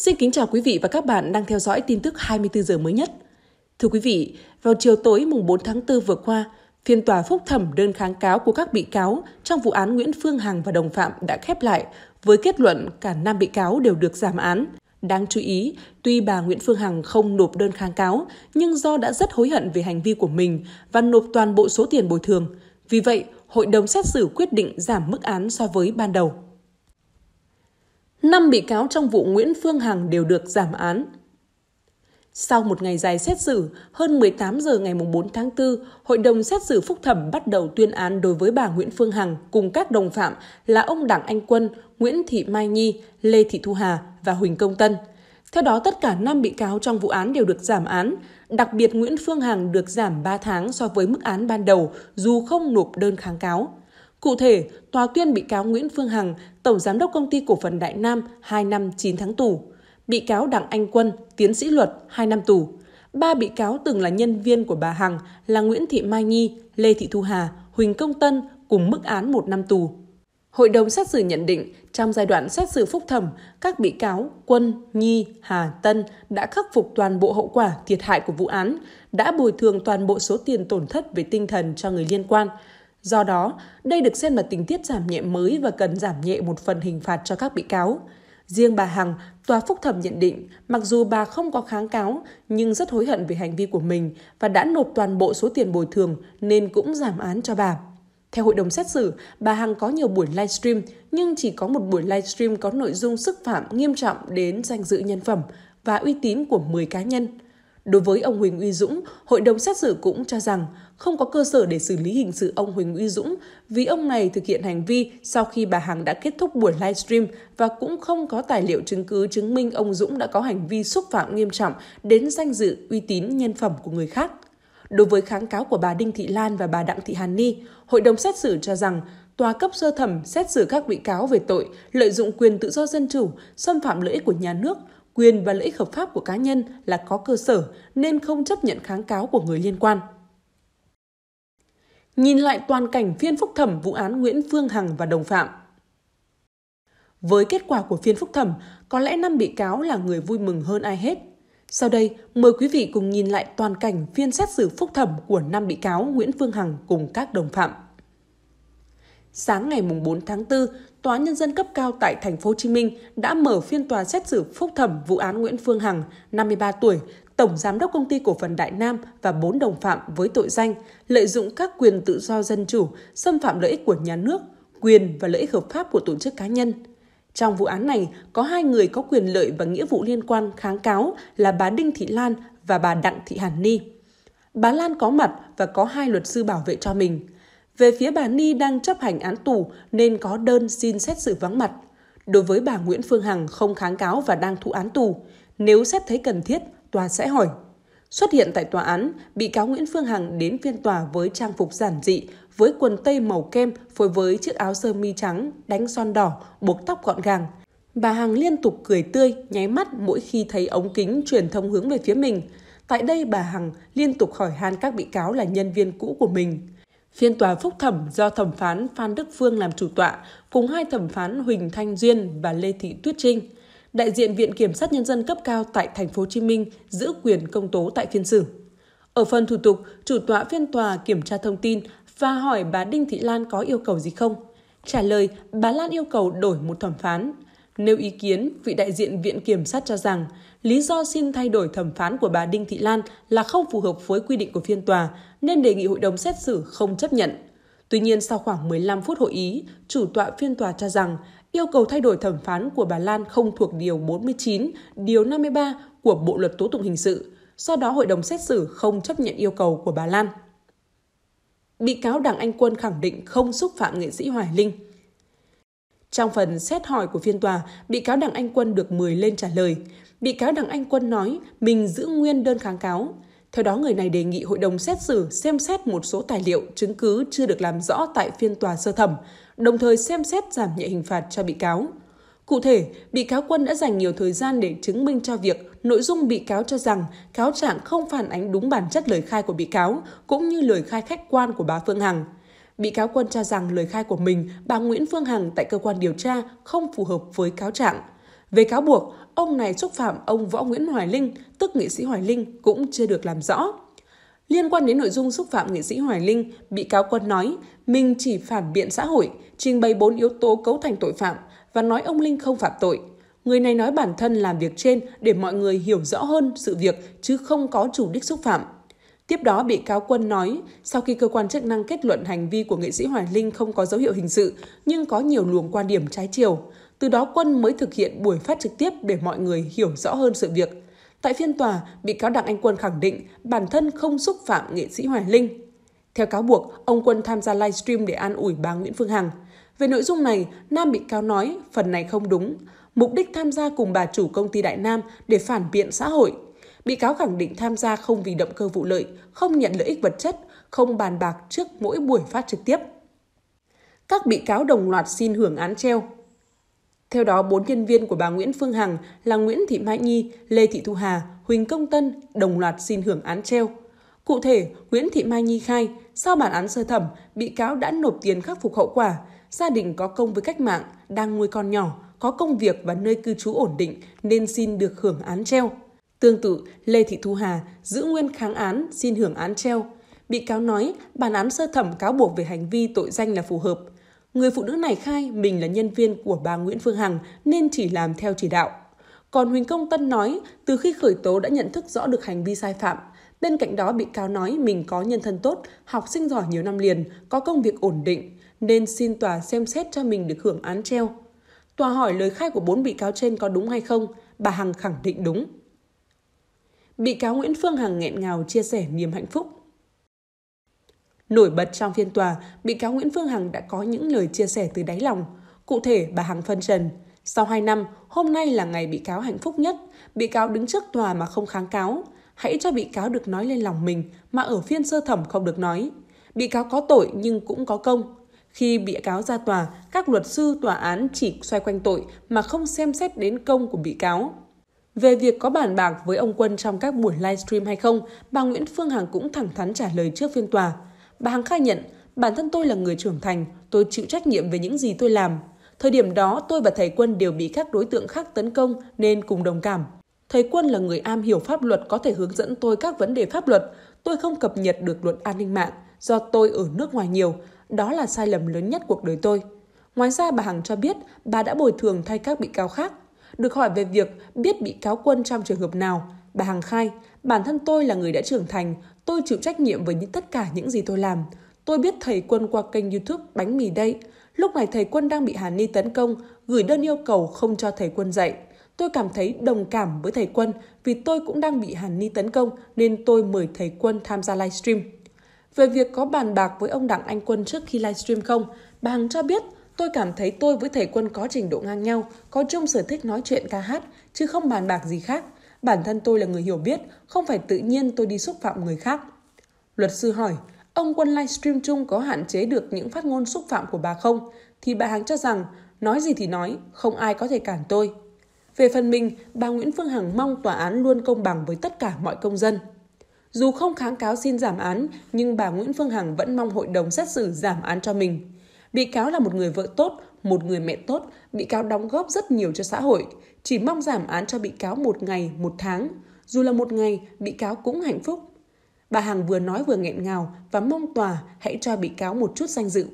Xin kính chào quý vị và các bạn đang theo dõi tin tức 24 giờ mới nhất. Thưa quý vị, vào chiều tối mùng 4 tháng 4 vừa qua, phiên tòa phúc thẩm đơn kháng cáo của các bị cáo trong vụ án Nguyễn Phương Hằng và đồng phạm đã khép lại với kết luận cả năm bị cáo đều được giảm án. Đáng chú ý, tuy bà Nguyễn Phương Hằng không nộp đơn kháng cáo, nhưng do đã rất hối hận về hành vi của mình và nộp toàn bộ số tiền bồi thường. Vì vậy, hội đồng xét xử quyết định giảm mức án so với ban đầu. 5 bị cáo trong vụ Nguyễn Phương Hằng đều được giảm án. Sau một ngày dài xét xử, hơn 18 giờ ngày 4 tháng 4, Hội đồng xét xử phúc thẩm bắt đầu tuyên án đối với bà Nguyễn Phương Hằng cùng các đồng phạm là ông Đặng Anh Quân, Nguyễn Thị Mai Nhi, Lê Thị Thu Hà và Huỳnh Công Tân. Theo đó, tất cả 5 bị cáo trong vụ án đều được giảm án, đặc biệt Nguyễn Phương Hằng được giảm 3 tháng so với mức án ban đầu dù không nộp đơn kháng cáo. Cụ thể, tòa tuyên bị cáo Nguyễn Phương Hằng, Tổng Giám đốc Công ty Cổ phần Đại Nam 2 năm 9 tháng tù, bị cáo Đặng Anh Quân, tiến sĩ luật 2 năm tù. Ba bị cáo từng là nhân viên của bà Hằng là Nguyễn Thị Mai Nhi, Lê Thị Thu Hà, Huỳnh Công Tân cùng mức án 1 năm tù. Hội đồng xét xử nhận định, trong giai đoạn xét xử phúc thẩm, các bị cáo Quân, Nhi, Hà, Tân đã khắc phục toàn bộ hậu quả thiệt hại của vụ án, đã bồi thường toàn bộ số tiền tổn thất về tinh thần cho người liên quan, Do đó, đây được xem là tình tiết giảm nhẹ mới và cần giảm nhẹ một phần hình phạt cho các bị cáo. Riêng bà Hằng, tòa phúc thẩm nhận định, mặc dù bà không có kháng cáo nhưng rất hối hận về hành vi của mình và đã nộp toàn bộ số tiền bồi thường nên cũng giảm án cho bà. Theo hội đồng xét xử, bà Hằng có nhiều buổi livestream nhưng chỉ có một buổi livestream có nội dung xúc phạm nghiêm trọng đến danh dự nhân phẩm và uy tín của 10 cá nhân. Đối với ông Huỳnh Uy Dũng, hội đồng xét xử cũng cho rằng không có cơ sở để xử lý hình sự ông Huỳnh Uy Dũng vì ông này thực hiện hành vi sau khi bà Hằng đã kết thúc buổi livestream và cũng không có tài liệu chứng cứ chứng minh ông Dũng đã có hành vi xúc phạm nghiêm trọng đến danh dự, uy tín, nhân phẩm của người khác. Đối với kháng cáo của bà Đinh Thị Lan và bà Đặng Thị Hàn Ni, hội đồng xét xử cho rằng tòa cấp sơ thẩm xét xử các bị cáo về tội lợi dụng quyền tự do dân chủ, xâm phạm lợi ích của nhà nước, quyền và lợi ích hợp pháp của cá nhân là có cơ sở nên không chấp nhận kháng cáo của người liên quan. Nhìn lại toàn cảnh phiên phúc thẩm vụ án Nguyễn Phương Hằng và đồng phạm. Với kết quả của phiên phúc thẩm, có lẽ năm bị cáo là người vui mừng hơn ai hết. Sau đây, mời quý vị cùng nhìn lại toàn cảnh phiên xét xử phúc thẩm của năm bị cáo Nguyễn Phương Hằng cùng các đồng phạm sáng ngày 4 tháng 4, Tòa Nhân dân cấp cao tại Thành phố Hồ Chí Minh đã mở phiên tòa xét xử phúc thẩm vụ án Nguyễn Phương Hằng, 53 tuổi, Tổng Giám đốc Công ty Cổ phần Đại Nam và 4 đồng phạm với tội danh lợi dụng các quyền tự do dân chủ, xâm phạm lợi ích của nhà nước, quyền và lợi ích hợp pháp của tổ chức cá nhân. Trong vụ án này, có hai người có quyền lợi và nghĩa vụ liên quan kháng cáo là bà Đinh Thị Lan và bà Đặng Thị Hàn Ni. Bà Lan có mặt và có hai luật sư bảo vệ cho mình – về phía bà Ni đang chấp hành án tù nên có đơn xin xét xử vắng mặt. Đối với bà Nguyễn Phương Hằng không kháng cáo và đang thụ án tù, nếu xét thấy cần thiết, tòa sẽ hỏi. Xuất hiện tại tòa án, bị cáo Nguyễn Phương Hằng đến phiên tòa với trang phục giản dị, với quần tây màu kem phối với chiếc áo sơ mi trắng, đánh son đỏ, buộc tóc gọn gàng. Bà Hằng liên tục cười tươi, nháy mắt mỗi khi thấy ống kính truyền thông hướng về phía mình. Tại đây bà Hằng liên tục hỏi han các bị cáo là nhân viên cũ của mình. Phiên tòa phúc thẩm do thẩm phán Phan Đức Phương làm chủ tọa cùng hai thẩm phán Huỳnh Thanh Duyên và Lê Thị Tuyết Trinh. Đại diện Viện Kiểm sát Nhân dân cấp cao tại thành phố Hồ Chí Minh giữ quyền công tố tại phiên xử. Ở phần thủ tục, chủ tọa phiên tòa kiểm tra thông tin và hỏi bà Đinh Thị Lan có yêu cầu gì không. Trả lời, bà Lan yêu cầu đổi một thẩm phán. Nêu ý kiến, vị đại diện Viện Kiểm sát cho rằng lý do xin thay đổi thẩm phán của bà Đinh Thị Lan là không phù hợp với quy định của phiên tòa nên đề nghị hội đồng xét xử không chấp nhận. Tuy nhiên, sau khoảng 15 phút hội ý, chủ tọa phiên tòa cho rằng yêu cầu thay đổi thẩm phán của bà Lan không thuộc Điều 49, Điều 53 của Bộ Luật Tố Tụng Hình sự. Do đó, hội đồng xét xử không chấp nhận yêu cầu của bà Lan. Bị cáo Đảng Anh Quân khẳng định không xúc phạm nghệ sĩ Hoài Linh. Trong phần xét hỏi của phiên tòa, bị cáo Đặng Anh Quân được mời lên trả lời. Bị cáo Đặng Anh Quân nói mình giữ nguyên đơn kháng cáo. Theo đó, người này đề nghị hội đồng xét xử xem xét một số tài liệu, chứng cứ chưa được làm rõ tại phiên tòa sơ thẩm, đồng thời xem xét giảm nhẹ hình phạt cho bị cáo. Cụ thể, bị cáo Quân đã dành nhiều thời gian để chứng minh cho việc nội dung bị cáo cho rằng cáo trạng không phản ánh đúng bản chất lời khai của bị cáo cũng như lời khai khách quan của bà Phương Hằng. Bị cáo Quân cho rằng lời khai của mình, bà Nguyễn Phương Hằng tại cơ quan điều tra không phù hợp với cáo trạng. Về cáo buộc, ông này xúc phạm ông Võ Nguyễn Hoài Linh, tức nghệ sĩ Hoài Linh, cũng chưa được làm rõ. Liên quan đến nội dung xúc phạm nghệ sĩ Hoài Linh, bị cáo Quân nói mình chỉ phản biện xã hội, trình bày bốn yếu tố cấu thành tội phạm và nói ông Linh không phạm tội. Người này nói bản thân làm việc trên để mọi người hiểu rõ hơn sự việc chứ không có chủ đích xúc phạm. Tiếp đó, bị cáo Quân nói, sau khi cơ quan chức năng kết luận hành vi của nghệ sĩ Hoài Linh không có dấu hiệu hình sự, nhưng có nhiều luồng quan điểm trái chiều, từ đó Quân mới thực hiện buổi phát trực tiếp để mọi người hiểu rõ hơn sự việc. Tại phiên tòa, bị cáo Đặng Anh Quân khẳng định bản thân không xúc phạm nghệ sĩ Hoài Linh. Theo cáo buộc, ông Quân tham gia livestream để an ủi bà Nguyễn Phương Hằng. Về nội dung này, Nam bị cáo nói phần này không đúng, mục đích tham gia cùng bà chủ công ty Đại Nam để phản biện xã hội. Bị cáo khẳng định tham gia không vì động cơ vụ lợi, không nhận lợi ích vật chất, không bàn bạc trước mỗi buổi phát trực tiếp. Các bị cáo đồng loạt xin hưởng án treo. Theo đó, bốn nhân viên của bà Nguyễn Phương Hằng là Nguyễn Thị Mai Nhi, Lê Thị Thu Hà, Huỳnh Công Tân đồng loạt xin hưởng án treo. Cụ thể, Nguyễn Thị Mai Nhi khai, sau bản án sơ thẩm, bị cáo đã nộp tiền khắc phục hậu quả, gia đình có công với cách mạng, đang nuôi con nhỏ, có công việc và nơi cư trú ổn định nên xin được hưởng án treo. Tương tự, Lê Thị Thu Hà giữ nguyên kháng án xin hưởng án treo. Bị cáo nói bản án sơ thẩm cáo buộc về hành vi tội danh là phù hợp, Người phụ nữ này khai mình là nhân viên của bà Nguyễn Phương Hằng nên chỉ làm theo chỉ đạo. Còn Huỳnh Công Tân nói, từ khi khởi tố đã nhận thức rõ được hành vi sai phạm. Bên cạnh đó, bị cáo nói mình có nhân thân tốt, học sinh giỏi nhiều năm liền, có công việc ổn định, nên xin tòa xem xét cho mình được hưởng án treo. Tòa hỏi lời khai của bốn bị cáo trên có đúng hay không, bà Hằng khẳng định đúng. Bị cáo Nguyễn Phương Hằng nghẹn ngào chia sẻ niềm hạnh phúc Nổi bật trong phiên tòa, bị cáo Nguyễn Phương Hằng đã có những lời chia sẻ từ đáy lòng. Cụ thể, bà Hằng phân trần, sau 2 năm, hôm nay là ngày bị cáo hạnh phúc nhất, bị cáo đứng trước tòa mà không kháng cáo. Hãy cho bị cáo được nói lên lòng mình mà ở phiên sơ thẩm không được nói. Bị cáo có tội nhưng cũng có công. Khi bị cáo ra tòa, các luật sư tòa án chỉ xoay quanh tội mà không xem xét đến công của bị cáo. Về việc có bàn bạc với ông Quân trong các buổi livestream hay không, bà Nguyễn Phương Hằng cũng thẳng thắn trả lời trước phiên tòa. Bà Hằng khai nhận, bản thân tôi là người trưởng thành, tôi chịu trách nhiệm về những gì tôi làm. Thời điểm đó, tôi và thầy Quân đều bị các đối tượng khác tấn công nên cùng đồng cảm. Thầy Quân là người am hiểu pháp luật có thể hướng dẫn tôi các vấn đề pháp luật. Tôi không cập nhật được luật an ninh mạng do tôi ở nước ngoài nhiều. Đó là sai lầm lớn nhất cuộc đời tôi. Ngoài ra, bà Hằng cho biết bà đã bồi thường thay các bị cáo khác. Được hỏi về việc biết bị cáo quân trong trường hợp nào, bà Hằng khai, bản thân tôi là người đã trưởng thành, Tôi chịu trách nhiệm với những tất cả những gì tôi làm. Tôi biết thầy Quân qua kênh YouTube Bánh mì đây. Lúc này thầy Quân đang bị Hàn Ni tấn công, gửi đơn yêu cầu không cho thầy Quân dạy. Tôi cảm thấy đồng cảm với thầy Quân vì tôi cũng đang bị Hàn Ni tấn công nên tôi mời thầy Quân tham gia livestream. Về việc có bàn bạc với ông Đặng Anh Quân trước khi livestream không, bà Hằng cho biết tôi cảm thấy tôi với thầy Quân có trình độ ngang nhau, có chung sở thích nói chuyện ca hát, chứ không bàn bạc gì khác. Bản thân tôi là người hiểu biết, không phải tự nhiên tôi đi xúc phạm người khác. Luật sư hỏi, ông quân livestream chung có hạn chế được những phát ngôn xúc phạm của bà không? Thì bà Hằng cho rằng, nói gì thì nói, không ai có thể cản tôi. Về phần mình, bà Nguyễn Phương Hằng mong tòa án luôn công bằng với tất cả mọi công dân. Dù không kháng cáo xin giảm án, nhưng bà Nguyễn Phương Hằng vẫn mong hội đồng xét xử giảm án cho mình. Bị cáo là một người vợ tốt, một người mẹ tốt, bị cáo đóng góp rất nhiều cho xã hội. Chỉ mong giảm án cho bị cáo một ngày, một tháng. Dù là một ngày, bị cáo cũng hạnh phúc. Bà Hằng vừa nói vừa nghẹn ngào và mong tòa hãy cho bị cáo một chút danh dự.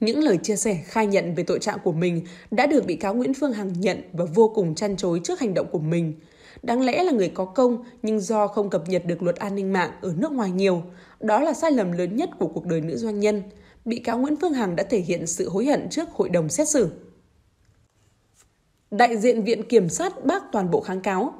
Những lời chia sẻ khai nhận về tội trạng của mình đã được bị cáo Nguyễn Phương Hằng nhận và vô cùng chăn chối trước hành động của mình. Đáng lẽ là người có công nhưng do không cập nhật được luật an ninh mạng ở nước ngoài nhiều, đó là sai lầm lớn nhất của cuộc đời nữ doanh nhân bị cáo Nguyễn Phương Hằng đã thể hiện sự hối hận trước hội đồng xét xử. Đại diện Viện Kiểm sát bác toàn bộ kháng cáo.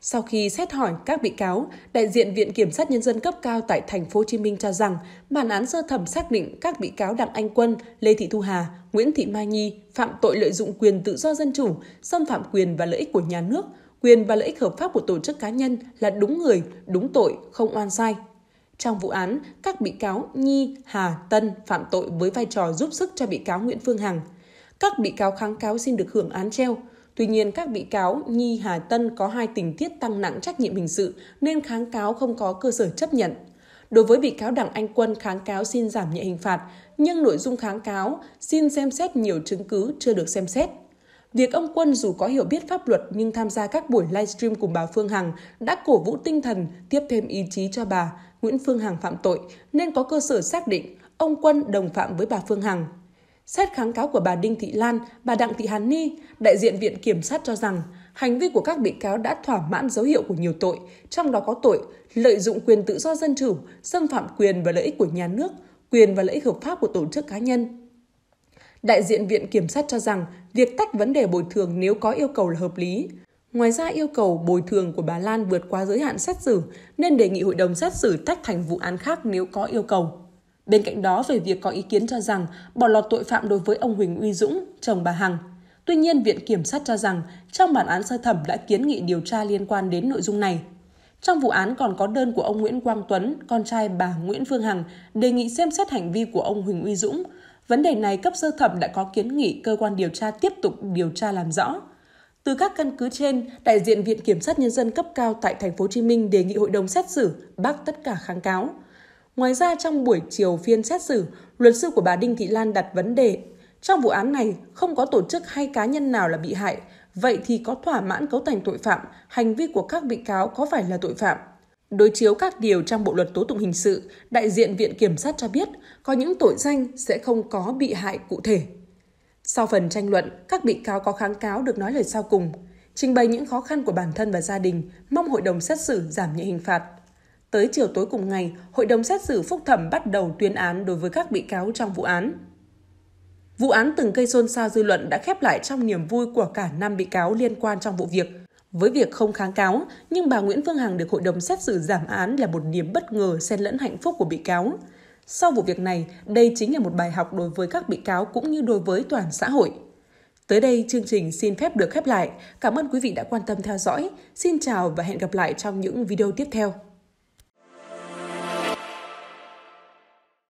Sau khi xét hỏi các bị cáo, đại diện Viện Kiểm sát Nhân dân cấp cao tại thành phố Hồ Chí Minh cho rằng bản án sơ thẩm xác định các bị cáo Đặng Anh Quân, Lê Thị Thu Hà, Nguyễn Thị Mai Nhi phạm tội lợi dụng quyền tự do dân chủ, xâm phạm quyền và lợi ích của nhà nước, quyền và lợi ích hợp pháp của tổ chức cá nhân là đúng người, đúng tội, không oan sai, trong vụ án, các bị cáo Nhi, Hà, Tân phạm tội với vai trò giúp sức cho bị cáo Nguyễn Phương Hằng. Các bị cáo kháng cáo xin được hưởng án treo. Tuy nhiên, các bị cáo Nhi, Hà, Tân có hai tình tiết tăng nặng trách nhiệm hình sự nên kháng cáo không có cơ sở chấp nhận. Đối với bị cáo Đặng Anh Quân kháng cáo xin giảm nhẹ hình phạt, nhưng nội dung kháng cáo xin xem xét nhiều chứng cứ chưa được xem xét. Việc ông Quân dù có hiểu biết pháp luật nhưng tham gia các buổi livestream cùng bà Phương Hằng đã cổ vũ tinh thần, tiếp thêm ý chí cho bà, Nguyễn Phương Hằng phạm tội nên có cơ sở xác định ông Quân đồng phạm với bà Phương Hằng. Xét kháng cáo của bà Đinh Thị Lan, bà Đặng Thị Hàn Ni, đại diện Viện Kiểm sát cho rằng hành vi của các bị cáo đã thỏa mãn dấu hiệu của nhiều tội, trong đó có tội lợi dụng quyền tự do dân chủ, xâm phạm quyền và lợi ích của nhà nước, quyền và lợi ích hợp pháp của tổ chức cá nhân. Đại diện Viện Kiểm sát cho rằng việc tách vấn đề bồi thường nếu có yêu cầu là hợp lý. Ngoài ra yêu cầu bồi thường của bà Lan vượt qua giới hạn xét xử nên đề nghị hội đồng xét xử tách thành vụ án khác nếu có yêu cầu. Bên cạnh đó về việc có ý kiến cho rằng bỏ lọt tội phạm đối với ông Huỳnh Uy Dũng, chồng bà Hằng. Tuy nhiên, Viện Kiểm sát cho rằng trong bản án sơ thẩm đã kiến nghị điều tra liên quan đến nội dung này. Trong vụ án còn có đơn của ông Nguyễn Quang Tuấn, con trai bà Nguyễn Phương Hằng, đề nghị xem xét hành vi của ông Huỳnh Uy Dũng. Vấn đề này cấp sơ thẩm đã có kiến nghị cơ quan điều tra tiếp tục điều tra làm rõ. Từ các căn cứ trên, đại diện Viện Kiểm sát Nhân dân cấp cao tại Thành phố Hồ Chí Minh đề nghị hội đồng xét xử bác tất cả kháng cáo. Ngoài ra trong buổi chiều phiên xét xử, luật sư của bà Đinh Thị Lan đặt vấn đề trong vụ án này không có tổ chức hay cá nhân nào là bị hại, vậy thì có thỏa mãn cấu thành tội phạm, hành vi của các bị cáo có phải là tội phạm? Đối chiếu các điều trong bộ luật tố tụng hình sự, đại diện Viện Kiểm sát cho biết có những tội danh sẽ không có bị hại cụ thể. Sau phần tranh luận, các bị cáo có kháng cáo được nói lời sau cùng, trình bày những khó khăn của bản thân và gia đình, mong hội đồng xét xử giảm nhẹ hình phạt. Tới chiều tối cùng ngày, hội đồng xét xử phúc thẩm bắt đầu tuyên án đối với các bị cáo trong vụ án. Vụ án từng cây xôn xao dư luận đã khép lại trong niềm vui của cả năm bị cáo liên quan trong vụ việc. Với việc không kháng cáo, nhưng bà Nguyễn Phương Hằng được hội đồng xét xử giảm án là một niềm bất ngờ xen lẫn hạnh phúc của bị cáo. Sau vụ việc này, đây chính là một bài học đối với các bị cáo cũng như đối với toàn xã hội. Tới đây, chương trình xin phép được khép lại. Cảm ơn quý vị đã quan tâm theo dõi. Xin chào và hẹn gặp lại trong những video tiếp theo.